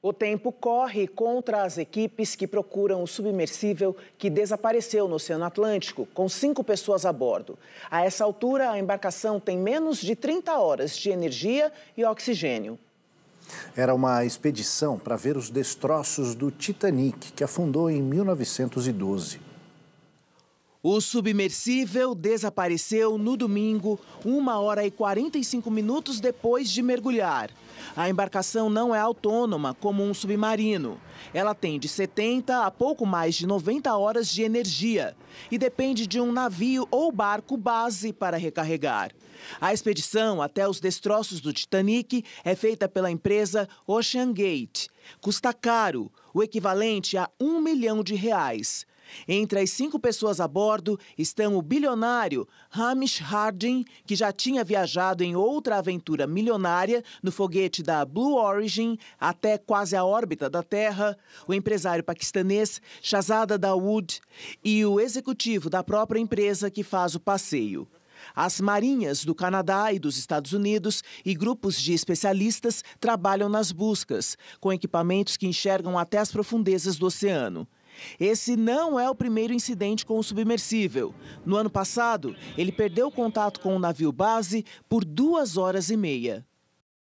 O tempo corre contra as equipes que procuram o submersível que desapareceu no Oceano Atlântico, com cinco pessoas a bordo. A essa altura, a embarcação tem menos de 30 horas de energia e oxigênio. Era uma expedição para ver os destroços do Titanic, que afundou em 1912. O submersível desapareceu no domingo, 1 hora e 45 minutos depois de mergulhar. A embarcação não é autônoma, como um submarino. Ela tem de 70 a pouco mais de 90 horas de energia e depende de um navio ou barco base para recarregar. A expedição até os destroços do Titanic é feita pela empresa Ocean Gate. Custa caro, o equivalente a um milhão de reais. Entre as cinco pessoas a bordo estão o bilionário Hamish Harding, que já tinha viajado em outra aventura milionária no foguete da Blue Origin até quase a órbita da Terra, o empresário paquistanês Shahzada Dawood e o executivo da própria empresa que faz o passeio. As marinhas do Canadá e dos Estados Unidos e grupos de especialistas trabalham nas buscas, com equipamentos que enxergam até as profundezas do oceano. Esse não é o primeiro incidente com o submersível. No ano passado, ele perdeu contato com o navio base por duas horas e meia.